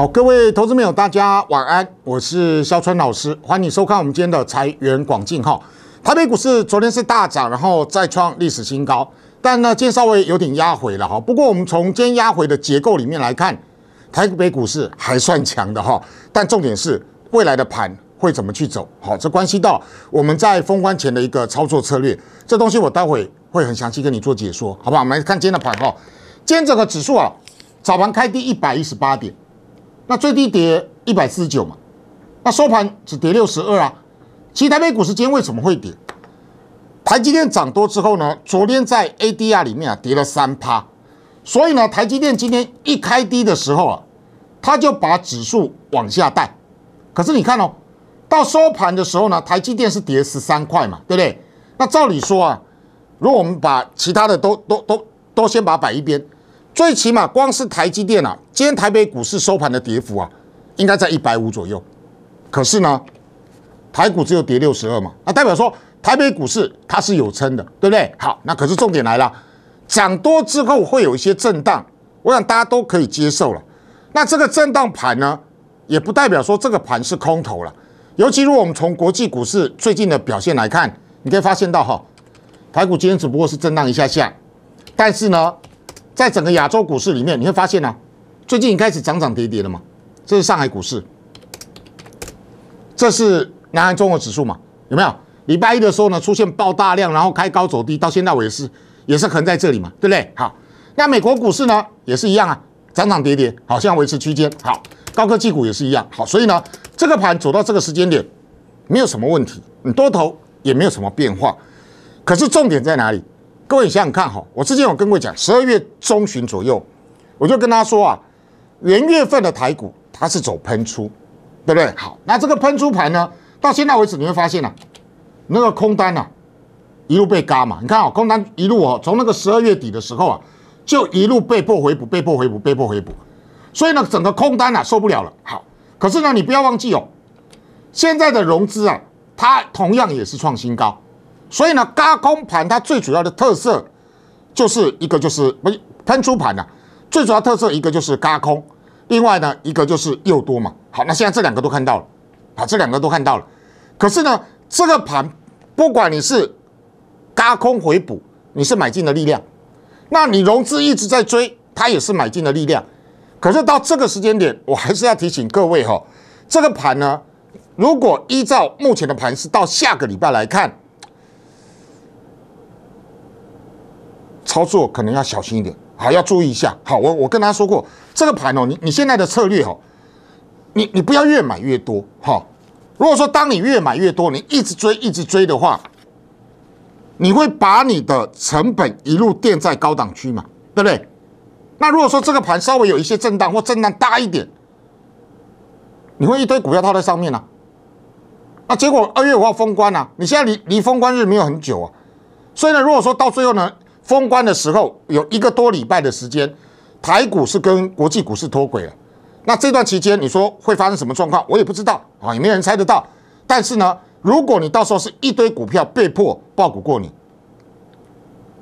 好，各位投资朋友，大家晚安，我是肖春老师，欢迎收看我们今天的财源广进哈。台北股市昨天是大涨，然后再创历史新高，但呢，今天稍微有点压回了哈。不过我们从今天压回的结构里面来看，台北股市还算强的哈。但重点是未来的盘会怎么去走？好，这关系到我们在封关前的一个操作策略，这东西我待会会很详细跟你做解说，好不好？我们来看今天的盘哈，今天整个指数啊，早盘开低一百一十八点。那最低跌一百四十九嘛，那收盘只跌六十二啊。其实台北股市今天为什么会跌？台积电涨多之后呢，昨天在 ADR 里面啊跌了三趴，所以呢台积电今天一开低的时候啊，它就把指数往下带。可是你看哦，到收盘的时候呢，台积电是跌十三块嘛，对不对？那照理说啊，如果我们把其他的都都都都先把摆一边。最起码光是台积电啊，今天台北股市收盘的跌幅啊，应该在一百五左右。可是呢，台股只有跌六十二嘛，那代表说台北股市它是有撑的，对不对？好，那可是重点来了，涨多之后会有一些震荡，我想大家都可以接受了。那这个震荡盘呢，也不代表说这个盘是空头了。尤其如果我们从国际股市最近的表现来看，你可以发现到哈，台股今天只不过是震荡一下下，但是呢。在整个亚洲股市里面，你会发现呢，最近经开始涨涨跌跌了嘛。这是上海股市，这是南韩综合指数嘛？有没有？礼拜一的时候呢，出现爆大量，然后开高走低，到现在为也是也是横在这里嘛，对不对？好，那美国股市呢，也是一样啊，涨涨跌跌，好像维持区间。好，高科技股也是一样。好，所以呢，这个盘走到这个时间点，没有什么问题，你多头也没有什么变化。可是重点在哪里？各位想想看哈，我之前有跟各位讲，十二月中旬左右，我就跟他说啊，元月份的台股它是走喷出，对不对？好，那这个喷出盘呢，到现在为止你会发现啊，那个空单啊，一路被嘎嘛。你看啊，空单一路哦，从那个十二月底的时候啊，就一路被迫回补，被迫回补，被迫回补。所以呢，整个空单啊受不了了。好，可是呢，你不要忘记哦，现在的融资啊，它同样也是创新高。所以呢，高空盘它最主要的特色就是一个就是不是喷出盘呐，最主要特色一个就是高空，另外呢一个就是又多嘛。好，那现在这两个都看到了，好，这两个都看到了。可是呢，这个盘不管你是高空回补，你是买进的力量，那你融资一直在追，它也是买进的力量。可是到这个时间点，我还是要提醒各位哈，这个盘呢，如果依照目前的盘势，到下个礼拜来看。操作可能要小心一点，还要注意一下。好，我我跟大家说过，这个盘哦，你你现在的策略哦，你你不要越买越多。好，如果说当你越买越多，你一直追一直追的话，你会把你的成本一路垫在高档区嘛？对不对？那如果说这个盘稍微有一些震荡或震荡大一点，你会一堆股票套在上面啊。那结果二月五号封关啊，你现在离离封关日没有很久啊，所以呢，如果说到最后呢。封关的时候有一个多礼拜的时间，台股是跟国际股市脱轨了。那这段期间，你说会发生什么状况？我也不知道啊，也没人猜得到。但是呢，如果你到时候是一堆股票被迫爆股过你，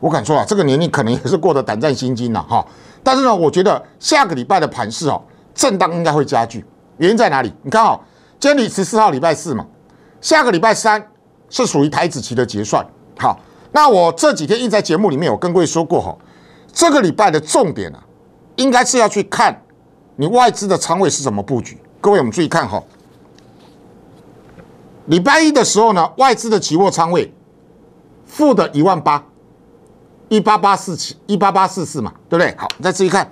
我敢说啊，这个年龄可能也是过得胆战心惊了哈。但是呢，我觉得下个礼拜的盘势哦，震荡应该会加剧。原因在哪里？你看哦，今天你十四号礼拜四嘛，下个礼拜三是属于台子期的结算，好。那我这几天一直在节目里面，我跟各位说过哈，这个礼拜的重点啊，应该是要去看你外资的仓位是怎么布局。各位，我们注意看哈，礼拜一的时候呢，外资的期货仓位负的一万八，一八八四七一八八四四嘛，对不对？好，再注意看，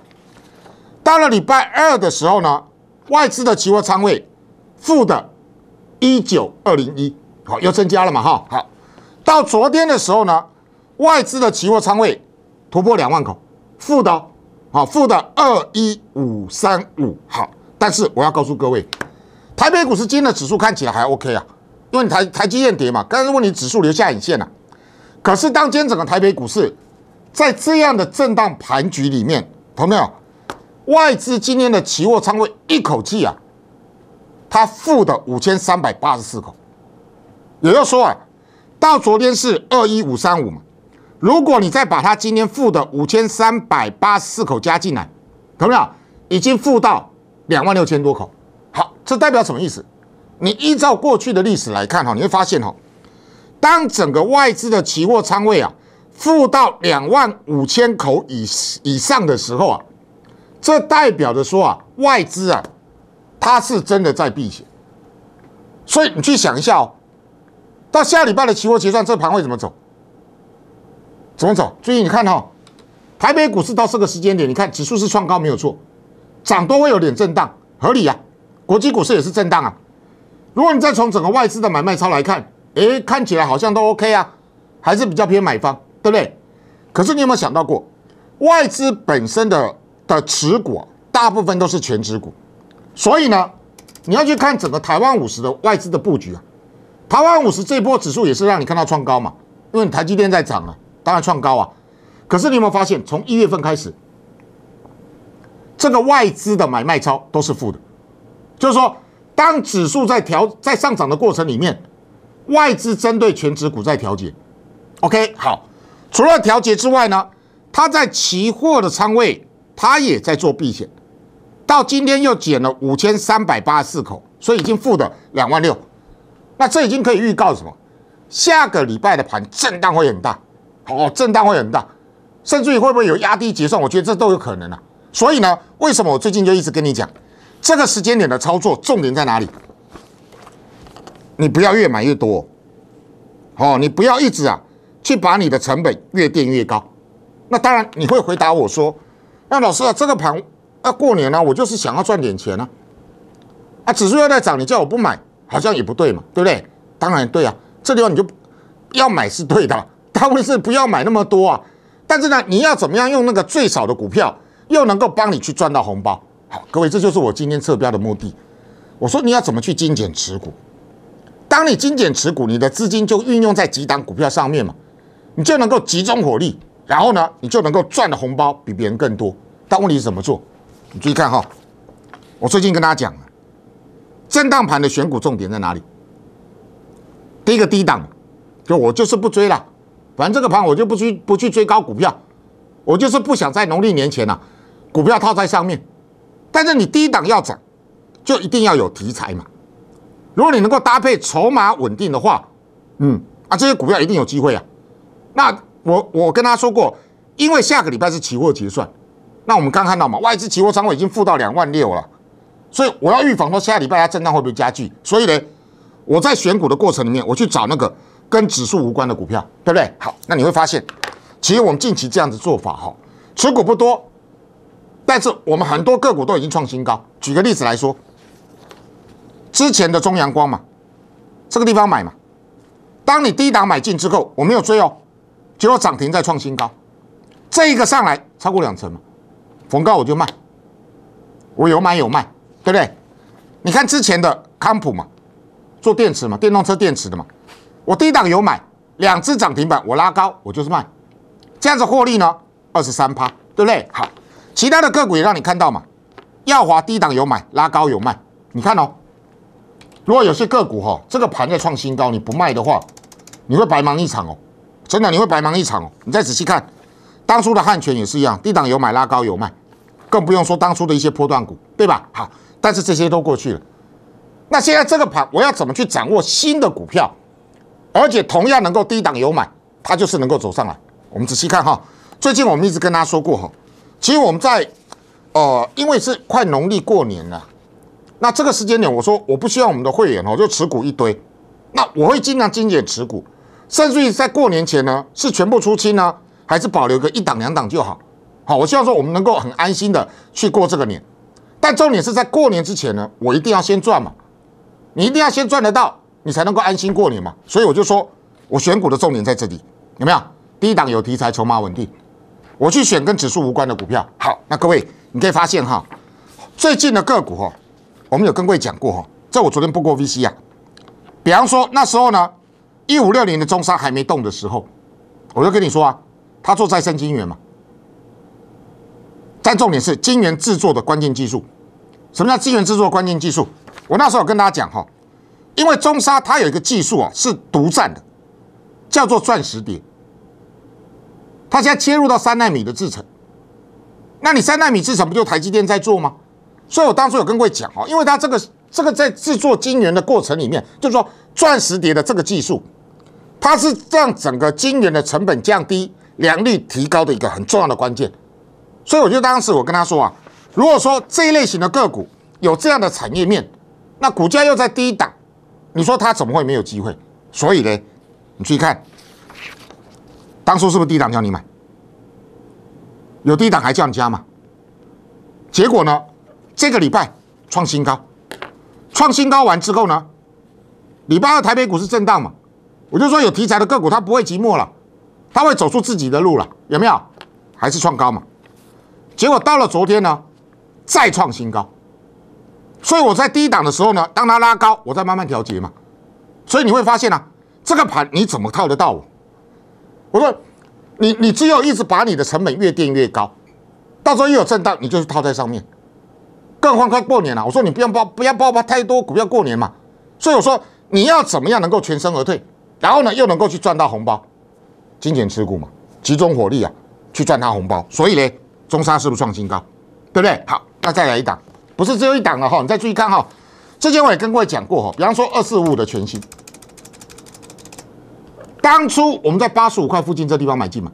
到了礼拜二的时候呢，外资的期货仓位负的一九二零一，好，又增加了嘛哈，好。到昨天的时候呢，外资的期货仓位突破两万口，负的，好，负的二一五三五。好，但是我要告诉各位，台北股市今天的指数看起来还 OK 啊，因为台台积电跌嘛，刚才问你指数留下影线了。可是，当天整个台北股市在这样的震荡盘局里面，朋友有？外资今天的期货仓位一口气啊，它负的五千三百八十四口，也就是说啊。到昨天是二一五三五嘛，如果你再把它今天负的五千三百八十四口加进来，有没有？已经负到两万六千多口。好，这代表什么意思？你依照过去的历史来看哈，你会发现哈，当整个外资的期货仓位啊负到两万五千口以以上的时候啊，这代表着说啊，外资啊，它是真的在避险。所以你去想一下哦。到下礼拜的期货结算，这盘会怎么走？怎么走？注意你看哈，台北股市到这个时间点，你看指数是创高没有错，涨多会有点震荡，合理啊。国际股市也是震荡啊。如果你再从整个外资的买卖超来看，诶，看起来好像都 OK 啊，还是比较偏买方，对不对？可是你有没有想到过，外资本身的的持股大部分都是全职股，所以呢，你要去看整个台湾五十的外资的布局啊。台湾五十这波指数也是让你看到创高嘛，因为台积电在涨啊，当然创高啊。可是你有没有发现，从一月份开始，这个外资的买卖超都是负的，就是说，当指数在调在上涨的过程里面，外资针对全职股在调节。OK，好，除了调节之外呢，它在期货的仓位，它也在做避险，到今天又减了五千三百八十四口，所以已经负的两万六。那这已经可以预告什么？下个礼拜的盘震荡会很大，哦，震荡会很大，甚至于会不会有压低结算？我觉得这都有可能啊。所以呢，为什么我最近就一直跟你讲，这个时间点的操作重点在哪里？你不要越买越多，哦，你不要一直啊去把你的成本越垫越高。那当然你会回答我说，那老师啊，这个盘啊过年呢，我就是想要赚点钱啊，啊指数又在涨，你叫我不买？好像也不对嘛，对不对？当然对啊，这地方你就要买是对的，当然是不要买那么多啊。但是呢，你要怎么样用那个最少的股票，又能够帮你去赚到红包？好，各位，这就是我今天测标的目的。我说你要怎么去精简持股？当你精简持股，你的资金就运用在几档股票上面嘛，你就能够集中火力，然后呢，你就能够赚的红包比别人更多。但问题是怎么做？你注意看哈，我最近跟大家讲。震荡盘的选股重点在哪里？第一个低档，就我就是不追了，反正这个盘我就不去不去追高股票，我就是不想在农历年前呐股票套在上面。但是你低档要涨，就一定要有题材嘛。如果你能够搭配筹码稳定的话，嗯啊这些股票一定有机会啊。那我我跟他说过，因为下个礼拜是期货结算，那我们刚看到嘛，外资期货仓位已经负到两万六了。所以我要预防说下礼拜它震荡会不会加剧？所以呢，我在选股的过程里面，我去找那个跟指数无关的股票，对不对？好，那你会发现，其实我们近期这样子做法哈，持股不多，但是我们很多个股都已经创新高。举个例子来说，之前的中阳光嘛，这个地方买嘛，当你低档买进之后，我没有追哦，结果涨停再创新高，这一个上来超过两成嘛，逢高我就卖，我有买有卖。对不对？你看之前的康普嘛，做电池嘛，电动车电池的嘛，我低档有买，两只涨停板我拉高我就是卖，这样子获利呢，二十三趴，对不对？好，其他的个股也让你看到嘛，耀华低档有买，拉高有卖，你看哦。如果有些个股哈，这个盘在创新高，你不卖的话，你会白忙一场哦，真的你会白忙一场哦。你再仔细看，当初的汉泉也是一样，低档有买，拉高有卖，更不用说当初的一些破段股，对吧？好。但是这些都过去了，那现在这个盘我要怎么去掌握新的股票，而且同样能够低档有买，它就是能够走上来。我们仔细看哈，最近我们一直跟大家说过哈，其实我们在，呃，因为是快农历过年了，那这个时间点我说我不希望我们的会员哦就持股一堆，那我会尽量精简持股，甚至于在过年前呢是全部出清呢，还是保留个一档两档就好。好，我希望说我们能够很安心的去过这个年。但重点是在过年之前呢，我一定要先赚嘛，你一定要先赚得到，你才能够安心过年嘛。所以我就说，我选股的重点在这里，有没有？第一档有题材，筹码稳定，我去选跟指数无关的股票。好，那各位你可以发现哈，最近的个股哈，我们有跟各位讲过哈，在我昨天不过 VC 啊，比方说那时候呢，一五六零的中沙还没动的时候，我就跟你说啊，他做再生金源嘛，但重点是金源制作的关键技术。什么叫晶圆制作关键技术？我那时候有跟大家讲哈，因为中沙它有一个技术啊是独占的，叫做钻石碟。它现在切入到三纳米的制程，那你三纳米制程不就台积电在做吗？所以我当初有跟各位讲哈，因为它这个这个在制作晶圆的过程里面，就是说钻石碟的这个技术，它是让整个晶圆的成本降低、良率提高的一个很重要的关键。所以我就当时我跟他说啊。如果说这一类型的个股有这样的产业面，那股价又在低档，你说它怎么会没有机会？所以呢，你去看当初是不是低档叫你买，有低档还叫你加吗？结果呢，这个礼拜创新高，创新高完之后呢，礼拜二台北股是震荡嘛？我就说有题材的个股它不会寂寞了，它会走出自己的路了，有没有？还是创高嘛？结果到了昨天呢？再创新高，所以我在低档的时候呢，当它拉高，我再慢慢调节嘛。所以你会发现啊，这个盘你怎么套得到我？我说你你只有一直把你的成本越垫越高，到时候又有震荡，你就是套在上面。更何况过年了，我说你不要包，不要包包太多股票过年嘛。所以我说你要怎么样能够全身而退，然后呢又能够去赚到红包？精简持股嘛，集中火力啊，去赚他红包。所以呢，中沙是不是创新高？对不对？好。那再来一档，不是只有一档了哈。你再注意看哈，之前我也跟各位讲过哈，比方说二四五的全新，当初我们在八十五块附近这地方买进嘛，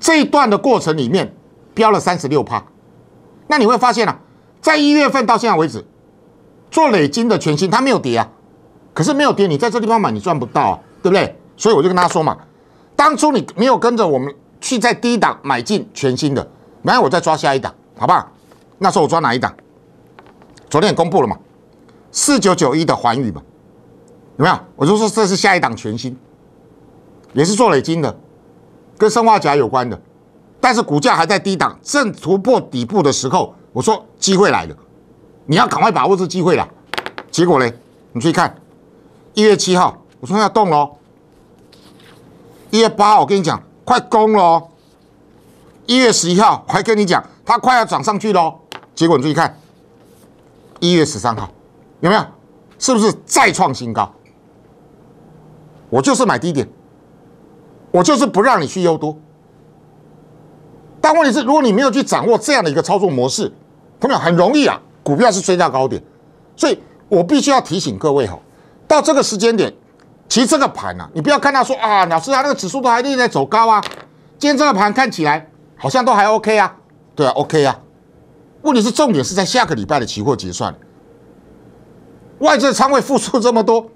这一段的过程里面飙了三十六趴。那你会发现啊，在一月份到现在为止做累金的全新，它没有跌啊，可是没有跌，你在这地方买你赚不到，啊，对不对？所以我就跟大家说嘛，当初你没有跟着我们去在低档买进全新的，然后我再抓下一档，好不好？那时候我抓哪一档？昨天也公布了嘛，四九九一的环宇嘛，有没有？我就说这是下一档全新，也是做累金的，跟生化甲有关的，但是股价还在低档，正突破底部的时候，我说机会来了，你要赶快把握这机会了。结果嘞，你去看，一月七号我说要动喽，一月八号我跟你讲快攻喽，一月十一号还跟你讲它快要涨上去喽。结果你注意看，一月十三号有没有？是不是再创新高？我就是买低点，我就是不让你去诱多。但问题是，如果你没有去掌握这样的一个操作模式，朋友们很容易啊，股票是追到高点，所以我必须要提醒各位哈，到这个时间点，其实这个盘啊，你不要看到说啊，老师啊，那个指数还一直在走高啊，今天这个盘看起来好像都还 OK 啊，对啊，OK 啊。问题是重点是在下个礼拜的期货结算，外资的仓位付出这么多，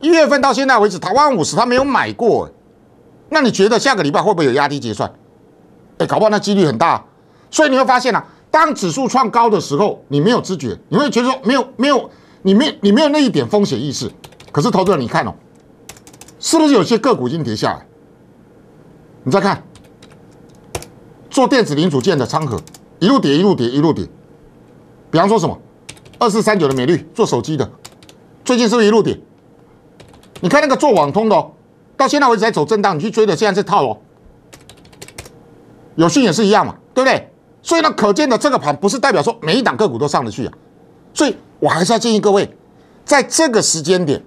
一月份到现在为止，台湾五十他没有买过，那你觉得下个礼拜会不会有压低结算？哎，搞不好那几率很大。所以你会发现啊，当指数创高的时候，你没有知觉，你会觉得说没有没有，你没你没有那一点风险意识。可是投资人，你看哦，是不是有些个股已经跌下来？你再看，做电子零组件的仓河。一路跌，一路跌，一路跌。比方说什么，二四三九的美绿做手机的，最近是不是一路跌？你看那个做网通的，到现在为止在走震荡，你去追的现在这套哦。有讯也是一样嘛，对不对？所以呢，可见的这个盘不是代表说每一档个股都上得去啊。所以我还是要建议各位，在这个时间点，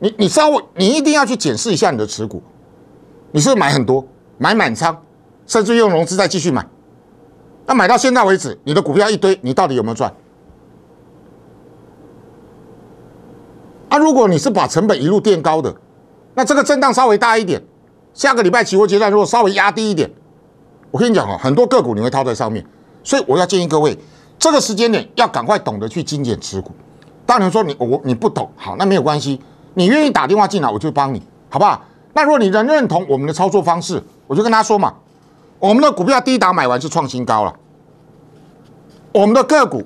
你你稍微你一定要去检视一下你的持股，你是不是买很多，买满仓，甚至用融资再继续买。那买到现在为止，你的股票一堆，你到底有没有赚？啊，如果你是把成本一路垫高的，那这个震荡稍微大一点，下个礼拜期货阶段如果稍微压低一点，我跟你讲啊，很多个股你会套在上面，所以我要建议各位，这个时间点要赶快懂得去精简持股。当然说你我你不懂，好，那没有关系，你愿意打电话进来，我就帮你好不好？那如果你能认同我们的操作方式，我就跟他说嘛。我们的股票低档买完是创新高了，我们的个股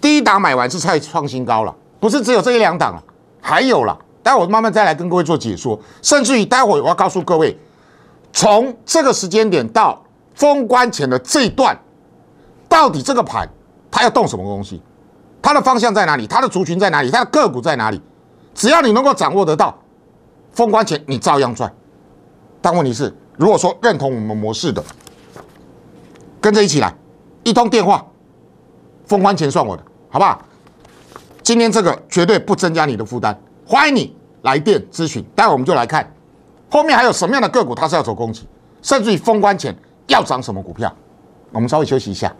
低档买完是再创新高了，不是只有这一两档了，还有了。待会儿慢慢再来跟各位做解说，甚至于待会儿我要告诉各位，从这个时间点到封关前的这一段，到底这个盘它要动什么东西，它的方向在哪里，它的族群在哪里，它的个股在哪里？只要你能够掌握得到，封关前你照样赚。但问题是。如果说认同我们模式的，跟着一起来，一通电话，封关前算我的，好不好？今天这个绝对不增加你的负担，欢迎你来电咨询。待会我们就来看，后面还有什么样的个股它是要走攻击，甚至于封关前要涨什么股票？我们稍微休息一下。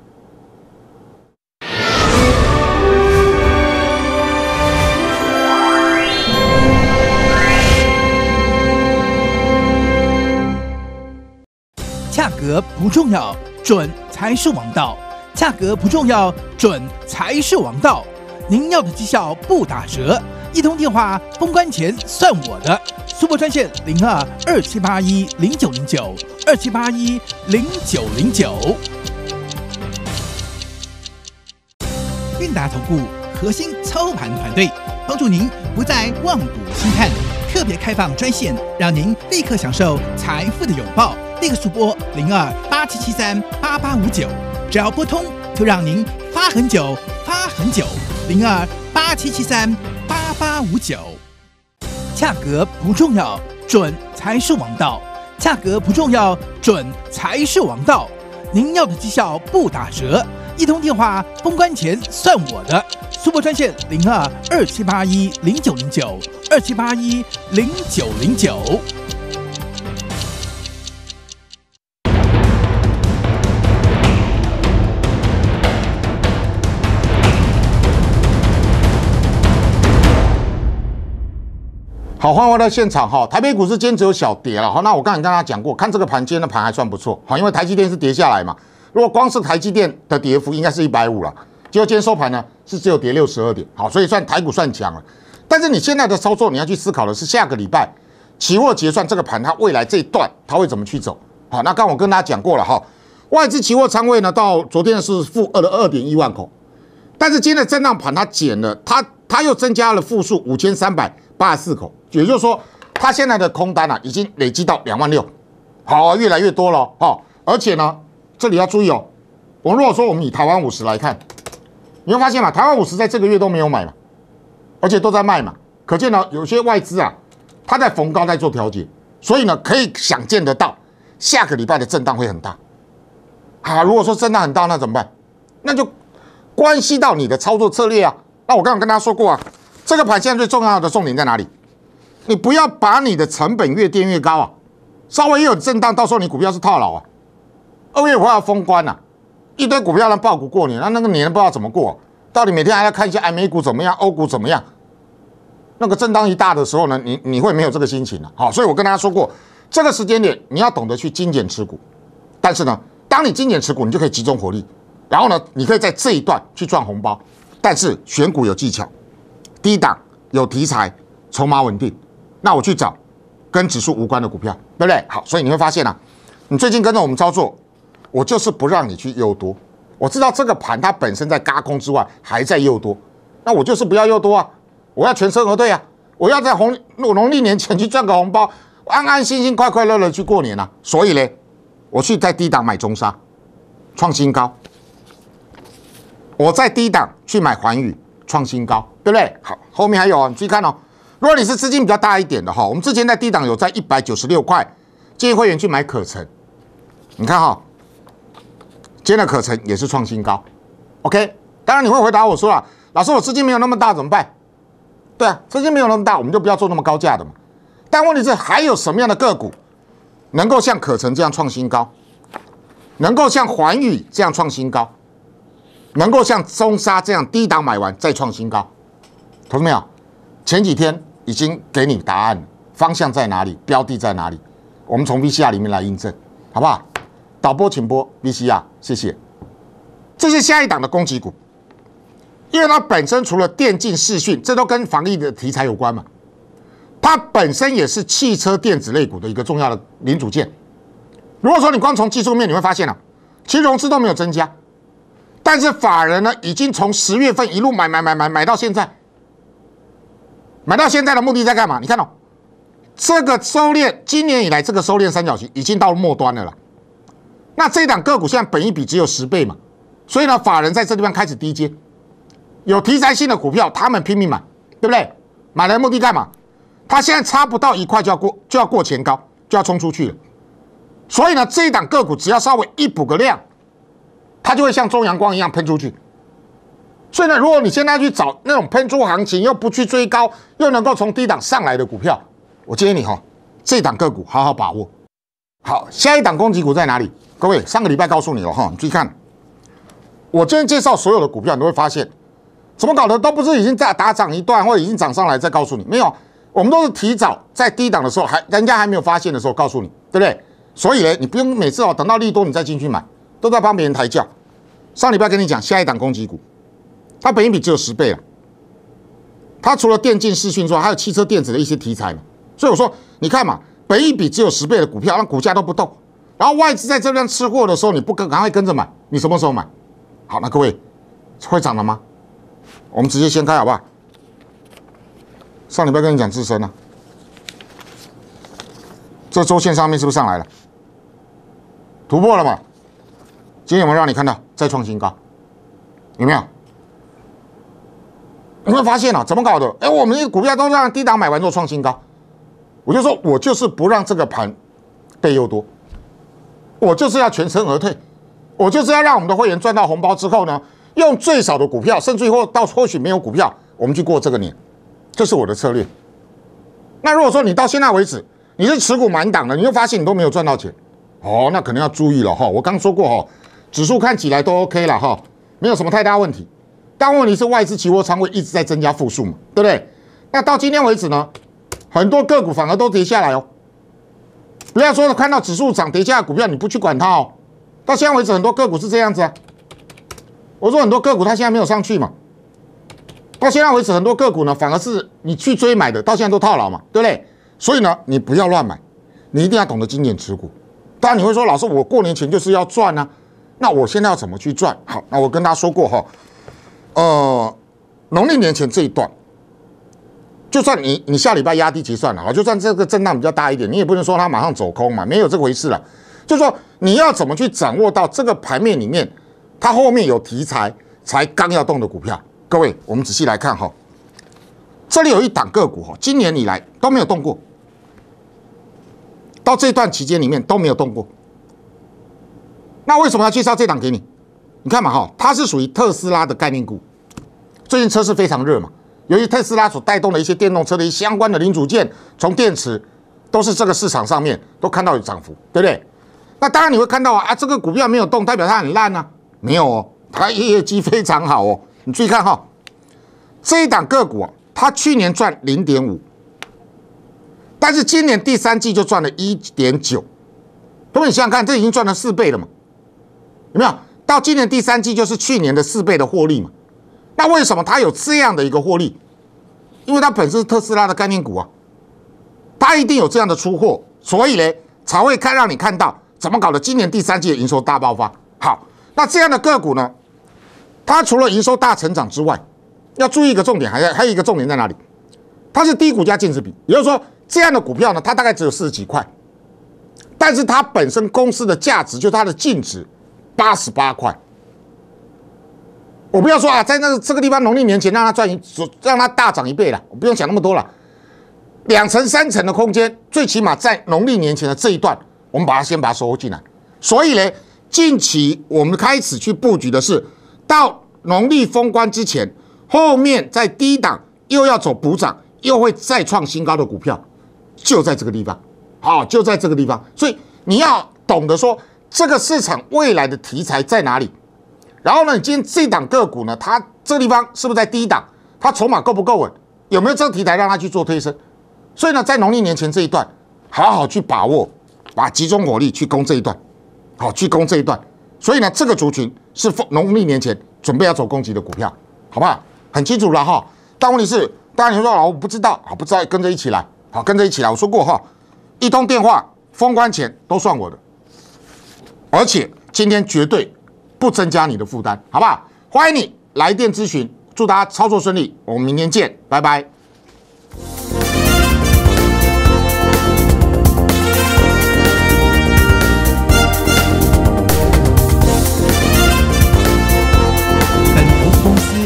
价格不重要，准才是王道。价格不重要，准才是王道。您要的绩效不打折，一通电话，封关前算我的。速拨专线零二二七八一零九零九二七八一零九零九。韵达投顾核心操盘团队，帮助您不再望赌兴叹。特别开放专线，让您立刻享受财富的拥抱。那个速播零二八七七三八八五九，只要拨通就让您发很久发很久，零二八七七三八八五九。价格不重要，准才是王道。价格不重要，准才是王道。您要的绩效不打折，一通电话，通关前算我的。速播专线零二二七八一零九零九二七八一零九零九。好，欢迎回到现场哈。台北股市今天只有小跌了哈。那我刚才跟大家讲过，看这个盘，今天的盘还算不错哈，因为台积电是跌下来嘛。如果光是台积电的跌幅，应该是一百五了。结果今天收盘呢，是只有跌六十二点。好，所以算台股算强了。但是你现在的操作，你要去思考的是，下个礼拜期货结算这个盘，它未来这一段它会怎么去走？好，那刚我跟大家讲过了哈，外资期货仓位呢，到昨天是负二的二点一万口，但是今天的震荡盘它减了，它它又增加了负数五千三百八十四口。也就是说，他现在的空单啊，已经累积到两万六，好，越来越多了哦，而且呢，这里要注意哦。我们如果说我们以台湾五十来看，你会发现嘛，台湾五十在这个月都没有买嘛，而且都在卖嘛。可见呢，有些外资啊，他在逢高在做调节。所以呢，可以想见得到，下个礼拜的震荡会很大，啊！如果说震荡很大，那怎么办？那就关系到你的操作策略啊。那我刚刚跟大家说过啊，这个盘现在最重要的重点在哪里？你不要把你的成本越垫越高啊！稍微一有震荡，到时候你股票是套牢啊。二月份要封关了，一堆股票让爆股过年，那那个年不知道怎么过，到底每天还要看一下哎，美股怎么样，欧股怎么样？那个震荡一大的时候呢，你你会没有这个心情了。好，所以我跟大家说过，这个时间点你要懂得去精简持股，但是呢，当你精简持股，你就可以集中火力，然后呢，你可以在这一段去赚红包。但是选股有技巧，低档有题材，筹码稳定。那我去找跟指数无关的股票，对不对？好，所以你会发现啊，你最近跟着我们操作，我就是不让你去诱多。我知道这个盘它本身在嘎空之外，还在诱多，那我就是不要诱多啊，我要全身核对啊，我要在红我农历年前去赚个红包，安安心心快快乐乐去过年啊。所以呢，我去在低档买中沙，创新高；我在低档去买环宇，创新高，对不对？好，后面还有啊，你意看哦。如果你是资金比较大一点的哈，我们之前在低档有在一百九十六块建议会员去买可成，你看哈，今天的可成也是创新高，OK。当然你会回答我说了，老师我资金没有那么大怎么办？对啊，资金没有那么大，我们就不要做那么高价的嘛。但问题是还有什么样的个股能够像可成这样创新高，能够像环宇这样创新高，能够像中沙这样低档买完再创新高？志们没有？前几天。已经给你答案，方向在哪里？标的在哪里？我们从 v C R 里面来印证，好不好？导播请播 v C R，谢谢。这是下一档的攻击股，因为它本身除了电竞视讯，这都跟防疫的题材有关嘛。它本身也是汽车电子类股的一个重要的零组件。如果说你光从技术面，你会发现啊，其实融资都没有增加，但是法人呢，已经从十月份一路买买买买买到现在。买到现在的目的在干嘛？你看哦，这个收敛今年以来这个收敛三角形已经到末端了啦。那这档个股现在本一比只有十倍嘛，所以呢，法人在这地方开始低阶，有题材性的股票他们拼命买，对不对？买来目的干嘛？他现在差不到一块就要过就要过前高就要冲出去了，所以呢，这一档个股只要稍微一补个量，它就会像中阳光一样喷出去。所以呢，如果你现在去找那种喷出行情又不去追高又能够从低档上来的股票，我建议你哈，这档个股好好把握。好，下一档攻击股在哪里？各位上个礼拜告诉你了哈，你注意看，我今天介绍所有的股票，你都会发现怎么搞的，都不是已经在打涨一段或已经涨上来再告诉你，没有，我们都是提早在低档的时候还人家还没有发现的时候告诉你，对不对？所以呢，你不用每次哦等到利多你再进去买，都在帮别人抬轿。上礼拜跟你讲下一档攻击股。它本一比只有十倍了，它除了电竞、视讯之外，还有汽车电子的一些题材嘛。所以我说，你看嘛，本一比只有十倍的股票，那股价都不动，然后外资在这边吃货的时候，你不跟，赶快跟着买，你什么时候买？好，那各位，会涨了吗？我们直接先开，好不好？上礼拜跟你讲智深了，这周线上面是不是上来了？突破了吧？今天有没有让你看到再创新高，有没有？你会发现啊？怎么搞的？哎，我们那个股票都是让低档买完之后创新高，我就说我就是不让这个盘背又多，我就是要全身而退，我就是要让我们的会员赚到红包之后呢，用最少的股票，甚至以后到或许没有股票，我们去过这个年，这是我的策略。那如果说你到现在为止你是持股满档的，你又发现你都没有赚到钱，哦，那可能要注意了哈。我刚说过哈，指数看起来都 OK 了哈，没有什么太大问题。但问题是外资期货仓位一直在增加负数嘛，对不对？那到今天为止呢，很多个股反而都跌下来哦。不要说看到指数涨跌价股票你不去管它哦。到现在为止很多个股是这样子啊。我说很多个股它现在没有上去嘛。到现在为止很多个股呢反而是你去追买的，到现在都套牢嘛，对不对？所以呢，你不要乱买，你一定要懂得经典持股。当然你会说老师，我过年前就是要赚啊，那我现在要怎么去赚？好，那我跟大家说过哈。呃，农历年前这一段，就算你你下礼拜压低结算了啊，就算这个震荡比较大一点，你也不能说它马上走空嘛，没有这回事了。就说你要怎么去掌握到这个盘面里面，它后面有题材才刚要动的股票。各位，我们仔细来看哈，这里有一档个股哈，今年以来都没有动过，到这段期间里面都没有动过，那为什么要介绍这档给你？你看嘛哈，它是属于特斯拉的概念股。最近车市非常热嘛，由于特斯拉所带动的一些电动车的一些相关的零组件，从电池都是这个市场上面都看到有涨幅，对不对？那当然你会看到啊，啊，这个股票没有动，代表它很烂啊？没有哦，它业绩非常好哦。你注意看哈，这一档个股，它去年赚零点五，但是今年第三季就赚了一点九，各位想想看，这已经赚了四倍了嘛？有没有？到今年第三季就是去年的四倍的获利嘛？那为什么它有这样的一个获利？因为它本身是特斯拉的概念股啊，它一定有这样的出货，所以呢才会看让你看到怎么搞的。今年第三季的营收大爆发。好，那这样的个股呢，它除了营收大成长之外，要注意一个重点，还要还有一个重点在哪里？它是低股价净值比，也就是说这样的股票呢，它大概只有四十几块，但是它本身公司的价值，就它的净值。八十八块，我不要说啊，在那个这个地方，农历年前让它赚一，让它大涨一倍了。我不用讲那么多了，两层三层的空间，最起码在农历年前的这一段，我们把它先把它收进来。所以呢，近期我们开始去布局的是，到农历封关之前，后面在低档又要走补涨，又会再创新高的股票，就在这个地方，好，就在这个地方。所以你要懂得说。这个市场未来的题材在哪里？然后呢，今天这档个股呢，它这个地方是不是在低档？它筹码够不够稳？有没有这个题材让它去做推升？所以呢，在农历年前这一段，好好去把握，把集中火力去攻这一段，好去攻这一段。所以呢，这个族群是逢农历年前准备要走攻击的股票，好不好？很清楚了哈。但问题是，大家你说啊，我不知道啊，不知道跟着一起来，好跟着一起来。我说过哈，一通电话封关前都算我的。而且今天绝对不增加你的负担，好不好？欢迎你来电咨询，祝大家操作顺利，我们明天见，拜拜。